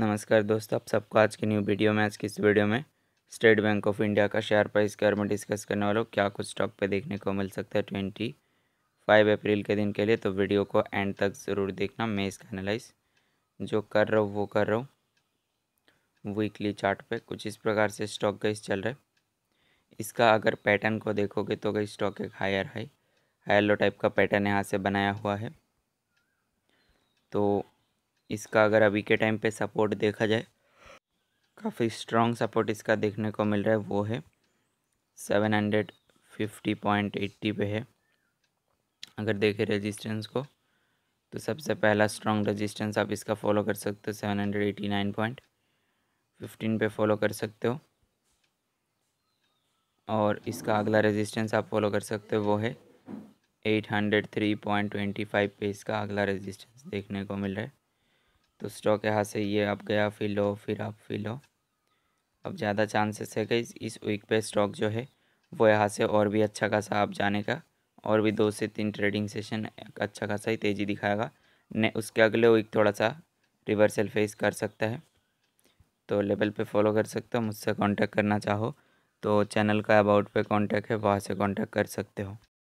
नमस्कार दोस्तों आप सबको आज की न्यू वीडियो में आज की इस वीडियो में स्टेट बैंक ऑफ इंडिया का शेयर प्राइस के बारे में डिस्कस करने वालों क्या कुछ स्टॉक पे देखने को मिल सकता है ट्वेंटी फाइव अप्रैल के दिन के लिए तो वीडियो को एंड तक ज़रूर देखना मैं इसका एनालाइज जो कर रहा हूँ वो कर रहा हूँ वीकली चार्ट पे कुछ इस प्रकार से स्टॉक गई चल रहा है इसका अगर पैटर्न को देखोगे तो गई स्टॉक एक higher high high low type का पैटर्न यहाँ से बनाया हुआ है तो इसका अगर अभी के टाइम पे सपोर्ट देखा जाए काफ़ी स्ट्रॉन्ग सपोर्ट इसका देखने को मिल रहा है वो है seven hundred fifty point eighty पे है अगर देखें रेजिस्टेंस को तो सबसे पहला स्ट्रॉन्ग रेजिस्टेंस आप इसका फॉलो कर सकते हो seven hundred eighty nine point fifteen पे फॉलो कर सकते हो और इसका अगला रेजिस्टेंस आप फॉलो कर सकते हो वो है eight hundred three point twenty five पे इसका अगला रेजिस्टेंस देखने को मिल रहा है तो स्टॉक यहाँ से ये आप गया फिर लो फिर आप फिर लो अब ज़्यादा चांसेस है कि इस वीक पे स्टॉक जो है वो यहाँ से और भी अच्छा खासा आप जाने का और भी दो से तीन ट्रेडिंग सेशन अच्छा खासा ही तेज़ी दिखाएगा ने उसके अगले वीक थोड़ा सा रिवर्सल फेस कर सकता है तो लेवल पे फॉलो कर सकते हो मुझसे कांटेक्ट करना चाहो तो चैनल का अबाउट पे कांटेक्ट है वहाँ से कांटेक्ट कर सकते हो